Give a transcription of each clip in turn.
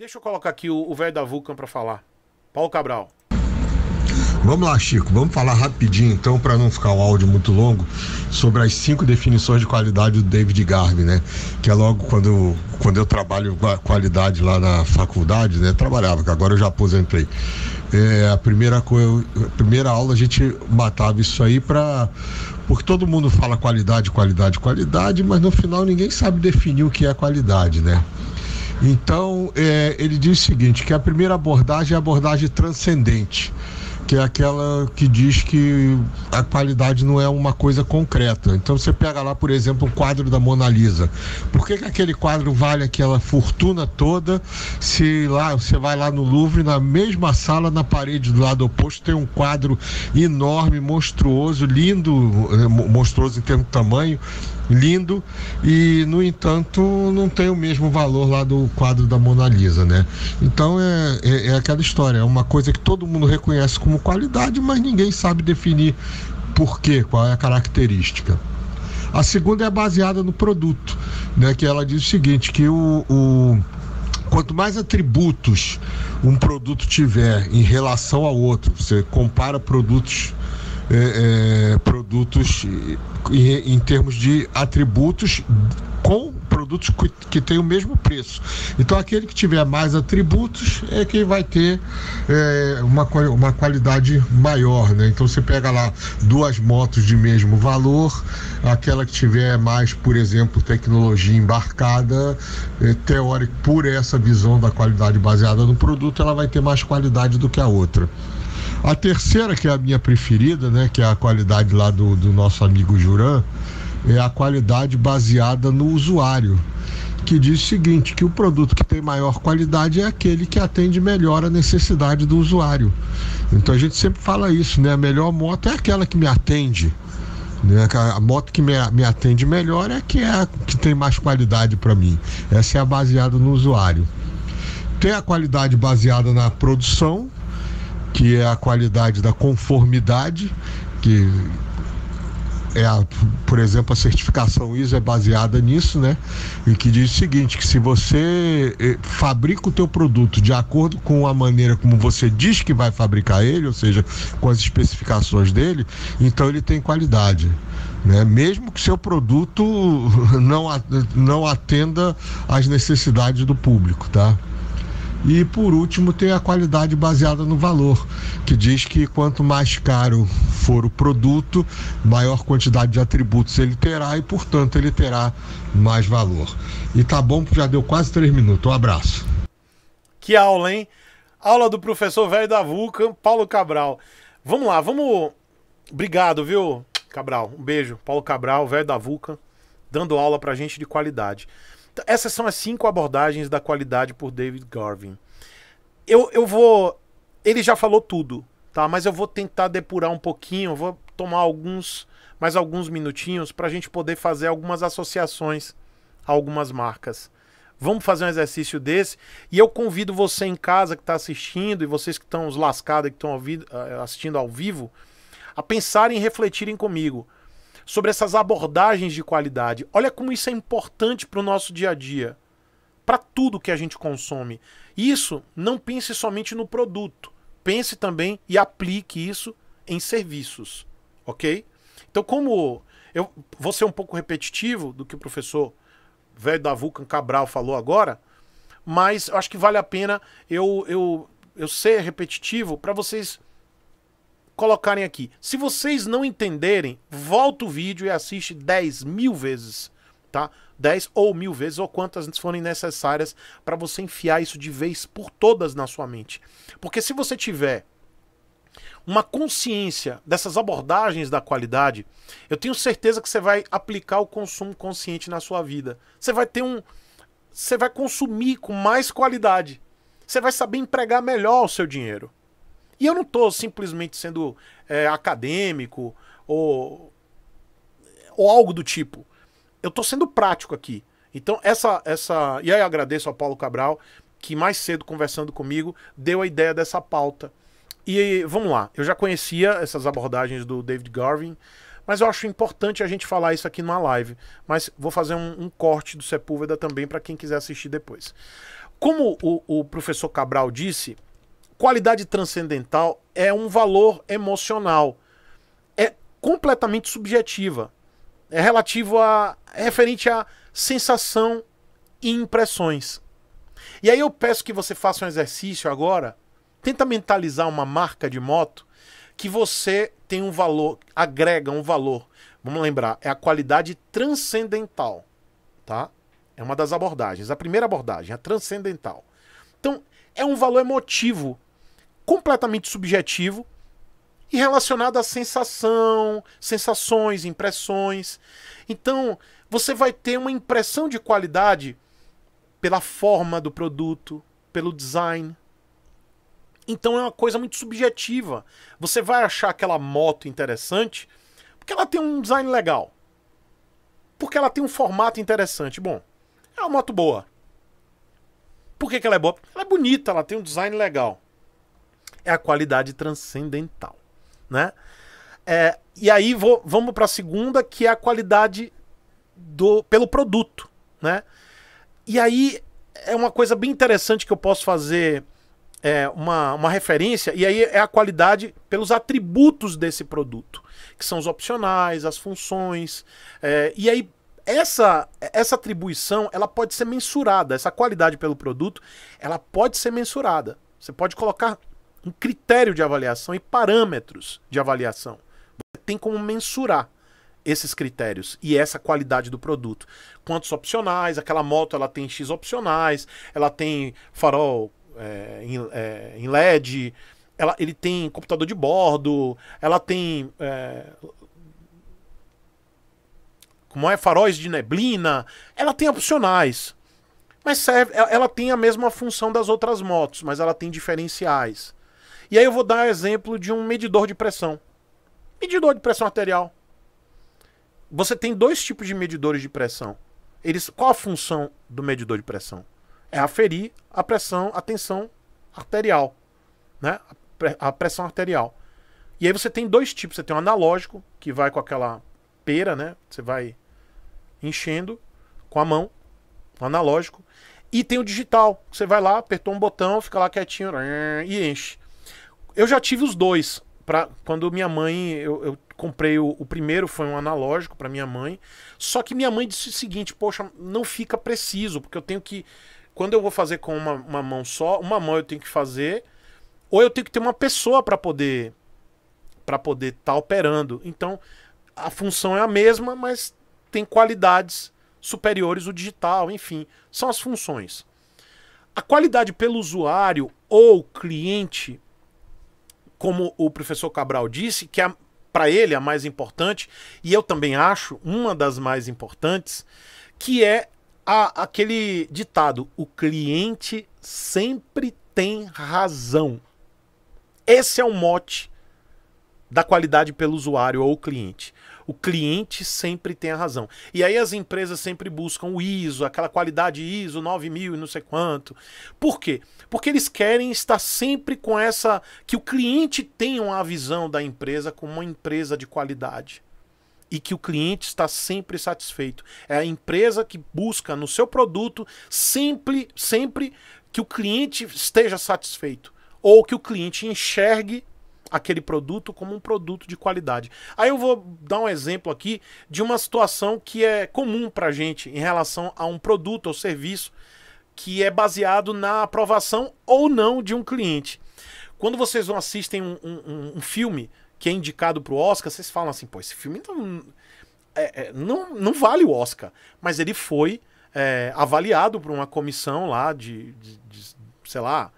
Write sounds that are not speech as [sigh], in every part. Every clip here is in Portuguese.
Deixa eu colocar aqui o, o velho da Vulcan para falar. Paulo Cabral. Vamos lá, Chico, vamos falar rapidinho então, para não ficar o áudio muito longo, sobre as cinco definições de qualidade do David Garvey, né? Que é logo quando, quando eu trabalho com a qualidade lá na faculdade, né? Trabalhava, que agora eu já aposentei. É, a, primeira coisa, a primeira aula a gente matava isso aí para. Porque todo mundo fala qualidade, qualidade, qualidade, mas no final ninguém sabe definir o que é qualidade, né? Então, é, ele diz o seguinte: que a primeira abordagem é a abordagem transcendente, que é aquela que diz que a qualidade não é uma coisa concreta. Então, você pega lá, por exemplo, o quadro da Mona Lisa. Por que, que aquele quadro vale aquela fortuna toda se lá você vai lá no Louvre, na mesma sala, na parede do lado oposto, tem um quadro enorme, monstruoso, lindo, eh, monstruoso em termos de tamanho lindo e, no entanto, não tem o mesmo valor lá do quadro da Mona Lisa, né? Então é, é, é aquela história, é uma coisa que todo mundo reconhece como qualidade, mas ninguém sabe definir por quê, qual é a característica. A segunda é baseada no produto, né? Que ela diz o seguinte, que o, o quanto mais atributos um produto tiver em relação ao outro, você compara produtos é, é, produtos em, em termos de atributos com produtos que têm o mesmo preço. Então, aquele que tiver mais atributos é quem vai ter é, uma, uma qualidade maior. Né? Então, você pega lá duas motos de mesmo valor, aquela que tiver mais, por exemplo, tecnologia embarcada, é, teórico, por essa visão da qualidade baseada no produto, ela vai ter mais qualidade do que a outra. A terceira, que é a minha preferida, né, que é a qualidade lá do, do nosso amigo Juran, é a qualidade baseada no usuário, que diz o seguinte, que o produto que tem maior qualidade é aquele que atende melhor a necessidade do usuário. Então a gente sempre fala isso, né? A melhor moto é aquela que me atende. Né? A moto que me, me atende melhor é que é a que tem mais qualidade para mim. Essa é a baseada no usuário. Tem a qualidade baseada na produção, que é a qualidade da conformidade, que é a, por exemplo, a certificação ISO é baseada nisso, né? E que diz o seguinte, que se você eh, fabrica o teu produto de acordo com a maneira como você diz que vai fabricar ele, ou seja, com as especificações dele, então ele tem qualidade. Né? Mesmo que seu produto [laughs] não, não atenda às necessidades do público, tá? E por último, tem a qualidade baseada no valor, que diz que quanto mais caro for o produto, maior quantidade de atributos ele terá e, portanto, ele terá mais valor. E tá bom, já deu quase três minutos. Um abraço. Que aula, hein? Aula do professor velho da Vulcan, Paulo Cabral. Vamos lá, vamos. Obrigado, viu, Cabral? Um beijo. Paulo Cabral, velho da Vulcan, dando aula pra gente de qualidade. Essas são as cinco abordagens da qualidade por David Garvin. Eu, eu vou. Ele já falou tudo, tá? Mas eu vou tentar depurar um pouquinho, vou tomar alguns, mais alguns minutinhos para a gente poder fazer algumas associações a algumas marcas. Vamos fazer um exercício desse. E eu convido você em casa que está assistindo e vocês que estão os lascados que estão eh, assistindo ao vivo a pensarem e refletirem comigo sobre essas abordagens de qualidade. Olha como isso é importante para o nosso dia a dia, para tudo que a gente consome. Isso não pense somente no produto, pense também e aplique isso em serviços, ok? Então, como eu vou ser um pouco repetitivo do que o professor velho da Vulcan Cabral falou agora, mas eu acho que vale a pena eu, eu, eu ser repetitivo para vocês colocarem aqui. Se vocês não entenderem, volta o vídeo e assiste 10 mil vezes, tá? 10 ou mil vezes, ou quantas forem necessárias para você enfiar isso de vez por todas na sua mente. Porque se você tiver uma consciência dessas abordagens da qualidade, eu tenho certeza que você vai aplicar o consumo consciente na sua vida. Você vai ter um. Você vai consumir com mais qualidade. Você vai saber empregar melhor o seu dinheiro. E eu não estou simplesmente sendo é, acadêmico ou, ou algo do tipo. Eu estou sendo prático aqui. Então, essa, essa. E aí eu agradeço ao Paulo Cabral, que mais cedo, conversando comigo, deu a ideia dessa pauta. E vamos lá, eu já conhecia essas abordagens do David Garvin, mas eu acho importante a gente falar isso aqui numa live. Mas vou fazer um, um corte do Sepúlveda também para quem quiser assistir depois. Como o, o professor Cabral disse, qualidade transcendental é um valor emocional. É completamente subjetiva. É relativo a. É referente a sensação e impressões. E aí eu peço que você faça um exercício agora. Tenta mentalizar uma marca de moto que você tem um valor, agrega um valor. Vamos lembrar, é a qualidade transcendental, tá? É uma das abordagens. A primeira abordagem, a transcendental. Então, é um valor emotivo completamente subjetivo e relacionado à sensação, sensações, impressões. Então, você vai ter uma impressão de qualidade pela forma do produto, pelo design. Então é uma coisa muito subjetiva. Você vai achar aquela moto interessante porque ela tem um design legal. Porque ela tem um formato interessante. Bom, é uma moto boa. Por que, que ela é boa? Ela é bonita, ela tem um design legal é a qualidade transcendental, né? É, e aí vou, vamos para a segunda, que é a qualidade do pelo produto, né? E aí é uma coisa bem interessante que eu posso fazer é, uma, uma referência, e aí é a qualidade pelos atributos desse produto, que são os opcionais, as funções, é, e aí essa, essa atribuição ela pode ser mensurada, essa qualidade pelo produto ela pode ser mensurada. Você pode colocar um critério de avaliação e parâmetros de avaliação. Você tem como mensurar esses critérios e essa qualidade do produto. Quantos opcionais, aquela moto ela tem X opcionais, ela tem farol é, em, é, em, LED, ela, ele tem computador de bordo, ela tem. É, como é? Faróis de neblina. Ela tem opcionais. Mas serve, ela tem a mesma função das outras motos, mas ela tem diferenciais. E aí eu vou dar um exemplo de um medidor de pressão. Medidor de pressão arterial. Você tem dois tipos de medidores de pressão. Eles, qual a função do medidor de pressão? É aferir a pressão, a tensão arterial, né? A pressão arterial. E aí você tem dois tipos. Você tem um analógico que vai com aquela pera, né? Você vai enchendo com a mão, o analógico. E tem o digital. Você vai lá, apertou um botão, fica lá quietinho e enche. Eu já tive os dois. Pra, quando minha mãe, eu, eu comprei o, o, primeiro, foi um analógico para minha mãe. Só que minha mãe disse o seguinte: Poxa, não fica preciso, porque eu tenho que. Quando eu vou fazer com uma, uma mão só, uma mão eu tenho que fazer, ou eu tenho que ter uma pessoa para poder para poder estar tá operando. Então, a função é a mesma, mas tem qualidades superiores o digital, enfim, são as funções. A qualidade pelo usuário ou cliente como o professor Cabral disse, que é, para ele a mais importante, e eu também acho uma das mais importantes, que é a, aquele ditado: o cliente sempre tem razão. Esse é o mote da qualidade pelo usuário ou cliente. O cliente sempre tem a razão. E aí as empresas sempre buscam o ISO, aquela qualidade ISO 9000 e não sei quanto. Por quê? Porque eles querem estar sempre com essa. que o cliente tenha a visão da empresa como uma empresa de qualidade e que o cliente está sempre satisfeito. É a empresa que busca no seu produto sempre, sempre que o cliente esteja satisfeito ou que o cliente enxergue aquele produto como um produto de qualidade. Aí eu vou dar um exemplo aqui de uma situação que é comum para gente em relação a um produto ou serviço que é baseado na aprovação ou não de um cliente. Quando vocês vão assistem um, um, um filme que é indicado para o Oscar, vocês falam assim, pô, esse filme não, é, é, não, não vale o Oscar, mas ele foi é, avaliado por uma comissão lá de, de, de sei lá,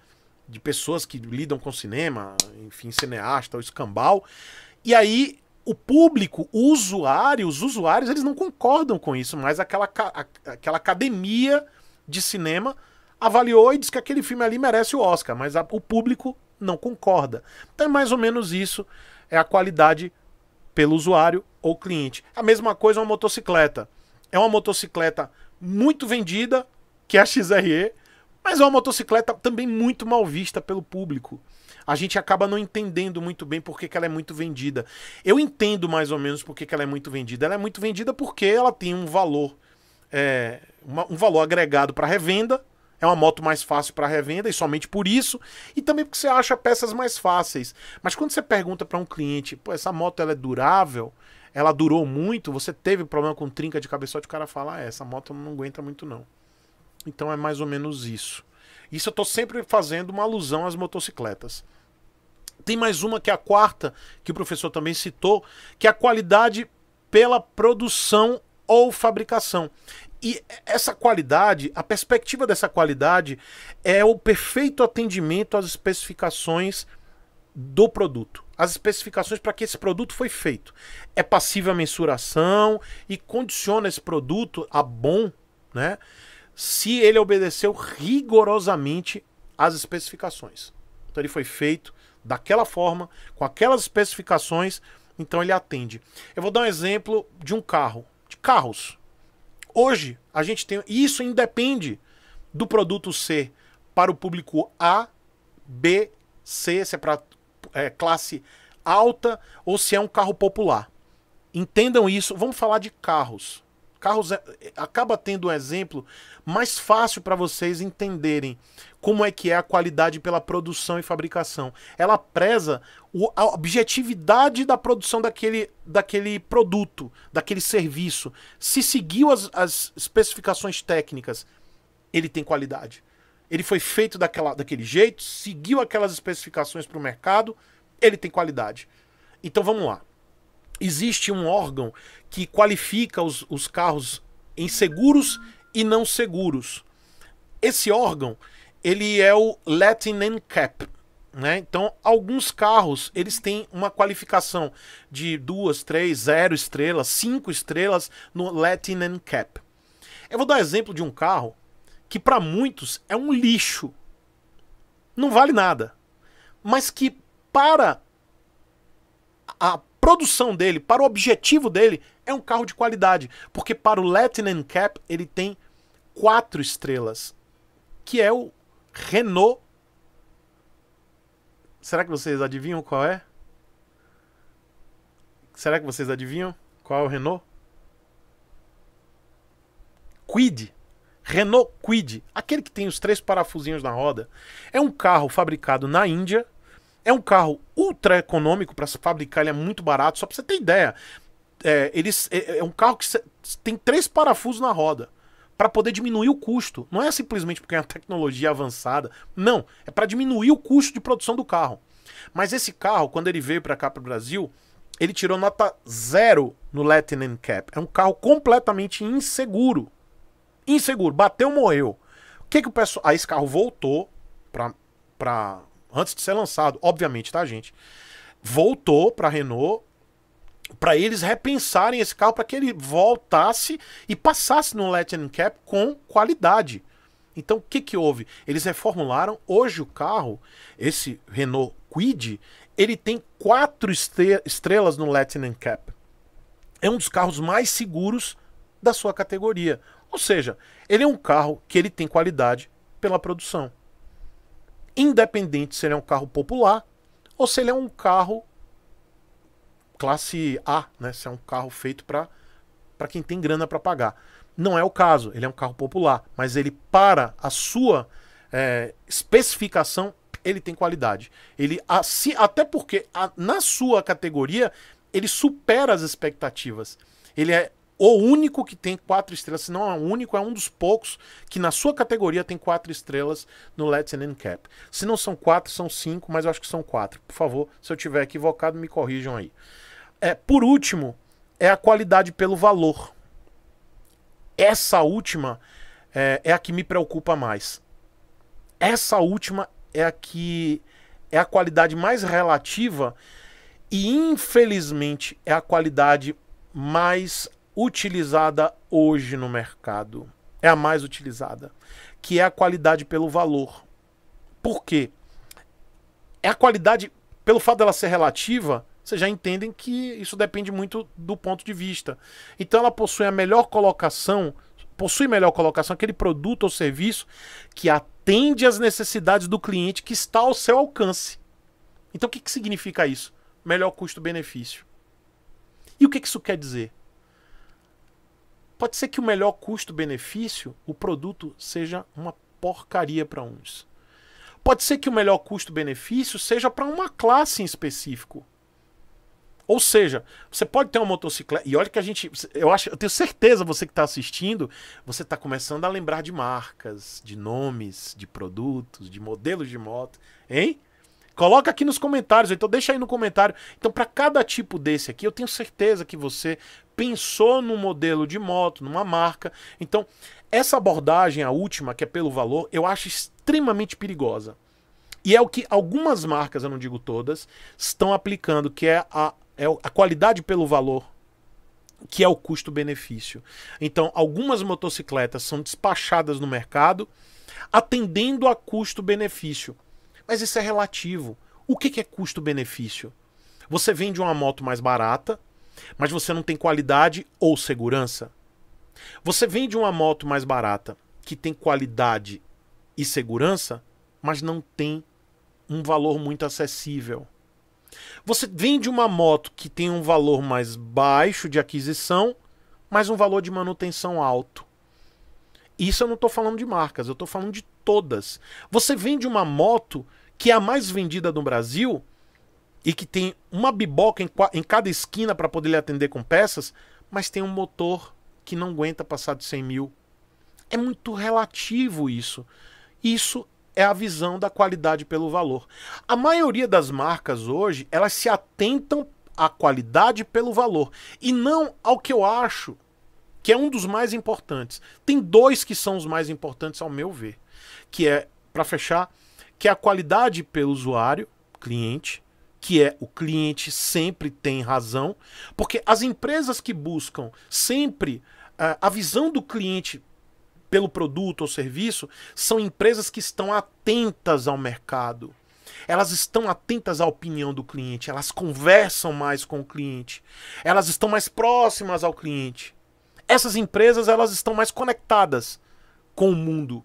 de pessoas que lidam com cinema, enfim, cineasta, o escambau. E aí o público, o usuário, os usuários, eles não concordam com isso, mas aquela, aquela academia de cinema avaliou e disse que aquele filme ali merece o Oscar, mas a, o público não concorda. Então é mais ou menos isso, é a qualidade pelo usuário ou cliente. A mesma coisa uma motocicleta. É uma motocicleta muito vendida, que é a XRE, mas é uma motocicleta também muito mal vista pelo público. A gente acaba não entendendo muito bem porque que ela é muito vendida. Eu entendo mais ou menos porque que ela é muito vendida. Ela é muito vendida porque ela tem um valor, é, uma, um valor agregado para revenda. É uma moto mais fácil para revenda e somente por isso. E também porque você acha peças mais fáceis. Mas quando você pergunta para um cliente, pô, essa moto ela é durável? Ela durou muito? Você teve problema com trinca de cabeçote? O cara fala, ah, essa moto não aguenta muito não. Então é mais ou menos isso. Isso eu estou sempre fazendo uma alusão às motocicletas. Tem mais uma que é a quarta, que o professor também citou, que é a qualidade pela produção ou fabricação. E essa qualidade, a perspectiva dessa qualidade é o perfeito atendimento às especificações do produto, as especificações para que esse produto foi feito. É passível a mensuração e condiciona esse produto a bom, né? se ele obedeceu rigorosamente às especificações. Então ele foi feito daquela forma, com aquelas especificações, então ele atende. Eu vou dar um exemplo de um carro, de carros. Hoje a gente tem, e isso independe do produto ser para o público A, B, C, se é para é, classe alta ou se é um carro popular. Entendam isso. Vamos falar de carros. Carros eh, acaba tendo um exemplo mais fácil para vocês entenderem como é que é a qualidade pela produção e fabricação. Ela preza a objetividade da produção daquele, daquele produto, daquele serviço. Se seguiu as, as especificações técnicas, ele tem qualidade. Ele foi feito daquela, daquele jeito, seguiu aquelas especificações para o mercado, ele tem qualidade. Então vamos lá existe um órgão que qualifica os, os carros seguros e não seguros. Esse órgão, ele é o Latin NCAP. Né? Então, alguns carros eles têm uma qualificação de duas, três, zero estrelas, cinco estrelas no Latin NCAP. Eu vou dar exemplo de um carro que para muitos é um lixo, não vale nada, mas que para a produção dele, para o objetivo dele, é um carro de qualidade. Porque para o Latin Cap ele tem quatro estrelas, que é o Renault. Será que vocês adivinham qual é? Será que vocês adivinham qual é o Renault? Quid. Renault Quid, aquele que tem os três parafusinhos na roda, é um carro fabricado na Índia é um carro ultra econômico para se fabricar, ele é muito barato. Só para você ter ideia, é, eles, é, é, é um carro que tem três parafusos na roda para poder diminuir o custo. Não é simplesmente porque é uma tecnologia avançada. Não, é para diminuir o custo de produção do carro. Mas esse carro, quando ele veio para cá para o Brasil, ele tirou nota zero no Latin NCAP. É um carro completamente inseguro. Inseguro, bateu, morreu. O que que o pessoal. Aí ah, esse carro voltou para antes de ser lançado, obviamente, tá, gente? Voltou para Renault para eles repensarem esse carro para que ele voltasse e passasse no Latin Cap com qualidade. Então, o que, que houve? Eles reformularam. Hoje o carro, esse Renault Quid, ele tem quatro estrelas no Latin Cap. É um dos carros mais seguros da sua categoria. Ou seja, ele é um carro que ele tem qualidade pela produção independente se ele é um carro popular ou se ele é um carro classe A, né? Se é um carro feito para para quem tem grana para pagar. Não é o caso, ele é um carro popular, mas ele para a sua é, especificação ele tem qualidade. Ele assim, até porque a, na sua categoria ele supera as expectativas. Ele é o único que tem quatro estrelas, se não é o único, é um dos poucos que na sua categoria tem quatro estrelas no Let's End Cap. Se não são quatro, são cinco, mas eu acho que são quatro. Por favor, se eu tiver equivocado, me corrijam aí. É, por último, é a qualidade pelo valor. Essa última é, é a que me preocupa mais. Essa última é a que é a qualidade mais relativa e infelizmente é a qualidade mais utilizada hoje no mercado. É a mais utilizada, que é a qualidade pelo valor. Por quê? É a qualidade, pelo fato dela ser relativa, vocês já entendem que isso depende muito do ponto de vista. Então ela possui a melhor colocação, possui melhor colocação aquele produto ou serviço que atende às necessidades do cliente que está ao seu alcance. Então o que, que significa isso? Melhor custo-benefício. E o que, que isso quer dizer? Pode ser que o melhor custo-benefício, o produto seja uma porcaria para uns. Pode ser que o melhor custo-benefício seja para uma classe em específico. Ou seja, você pode ter uma motocicleta. E olha que a gente. Eu, acho, eu tenho certeza, você que está assistindo, você está começando a lembrar de marcas, de nomes, de produtos, de modelos de moto. Hein? Coloca aqui nos comentários, então deixa aí no comentário. Então, para cada tipo desse aqui, eu tenho certeza que você pensou num modelo de moto, numa marca. Então, essa abordagem, a última, que é pelo valor, eu acho extremamente perigosa. E é o que algumas marcas, eu não digo todas, estão aplicando, que é a, é a qualidade pelo valor, que é o custo-benefício. Então, algumas motocicletas são despachadas no mercado atendendo a custo-benefício. Mas isso é relativo. O que, que é custo-benefício? Você vende uma moto mais barata, mas você não tem qualidade ou segurança. Você vende uma moto mais barata que tem qualidade e segurança, mas não tem um valor muito acessível. Você vende uma moto que tem um valor mais baixo de aquisição, mas um valor de manutenção alto. Isso eu não estou falando de marcas, eu estou falando de todas. Você vende uma moto que é a mais vendida no Brasil, e que tem uma biboca em, em cada esquina para poder lhe atender com peças, mas tem um motor que não aguenta passar de 100 mil. É muito relativo isso. Isso é a visão da qualidade pelo valor. A maioria das marcas hoje, elas se atentam à qualidade pelo valor e não ao que eu acho que é um dos mais importantes. Tem dois que são os mais importantes ao meu ver, que é, para fechar, que é a qualidade pelo usuário, cliente, que é o cliente sempre tem razão, porque as empresas que buscam sempre uh, a visão do cliente pelo produto ou serviço são empresas que estão atentas ao mercado. Elas estão atentas à opinião do cliente, elas conversam mais com o cliente, elas estão mais próximas ao cliente. Essas empresas elas estão mais conectadas com o mundo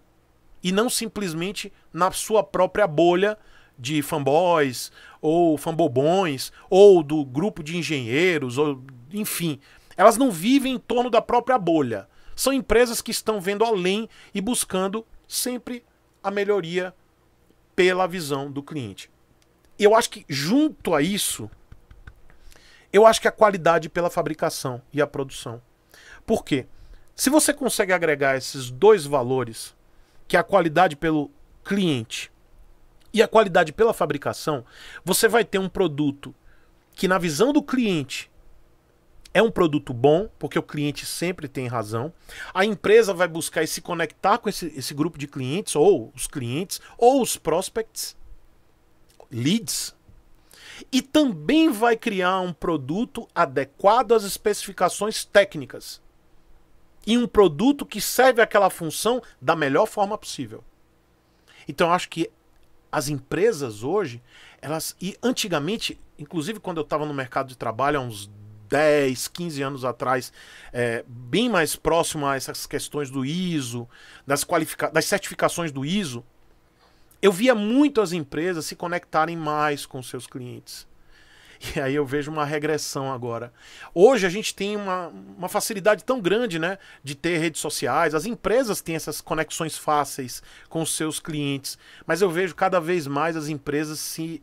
e não simplesmente na sua própria bolha de fanboys, ou fanbobões, ou do grupo de engenheiros, ou enfim. Elas não vivem em torno da própria bolha. São empresas que estão vendo além e buscando sempre a melhoria pela visão do cliente. Eu acho que junto a isso, eu acho que a qualidade pela fabricação e a produção. Por quê? Se você consegue agregar esses dois valores, que é a qualidade pelo cliente e a qualidade pela fabricação, você vai ter um produto que, na visão do cliente, é um produto bom, porque o cliente sempre tem razão. A empresa vai buscar e se conectar com esse, esse grupo de clientes, ou os clientes, ou os prospects, leads, e também vai criar um produto adequado às especificações técnicas. E um produto que serve aquela função da melhor forma possível. Então, acho que as empresas hoje, elas. E antigamente, inclusive quando eu estava no mercado de trabalho há uns 10, 15 anos atrás, é, bem mais próximo a essas questões do ISO, das, qualifica das certificações do ISO, eu via muito as empresas se conectarem mais com seus clientes. [laughs] E aí eu vejo uma regressão agora. Hoje a gente tem uma, uma facilidade tão grande, né? De ter redes sociais, as empresas têm essas conexões fáceis com os seus clientes. Mas eu vejo cada vez mais as empresas se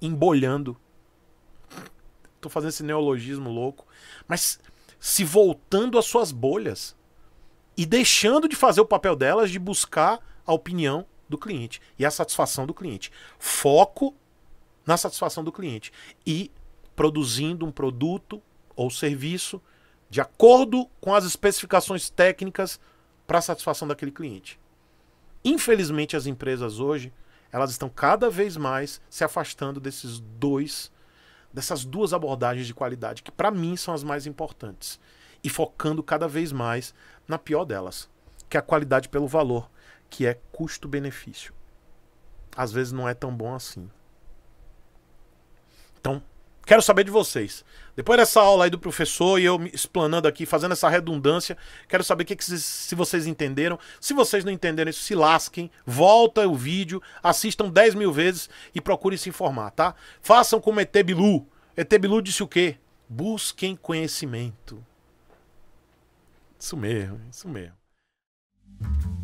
embolhando. Tô fazendo esse neologismo louco. Mas se voltando às suas bolhas e deixando de fazer o papel delas de buscar a opinião do cliente e a satisfação do cliente. Foco na satisfação do cliente e produzindo um produto ou serviço de acordo com as especificações técnicas para a satisfação daquele cliente. Infelizmente, as empresas hoje elas estão cada vez mais se afastando desses dois, dessas duas abordagens de qualidade que para mim são as mais importantes e focando cada vez mais na pior delas, que é a qualidade pelo valor, que é custo-benefício. Às vezes não é tão bom assim. Então, quero saber de vocês. Depois dessa aula aí do professor e eu explanando aqui, fazendo essa redundância, quero saber que que se, se vocês entenderam. Se vocês não entenderam isso, se lasquem, volta o vídeo, assistam 10 mil vezes e procurem se informar, tá? Façam como Etebilu. Etebilu disse o quê? Busquem conhecimento. Isso mesmo, isso mesmo.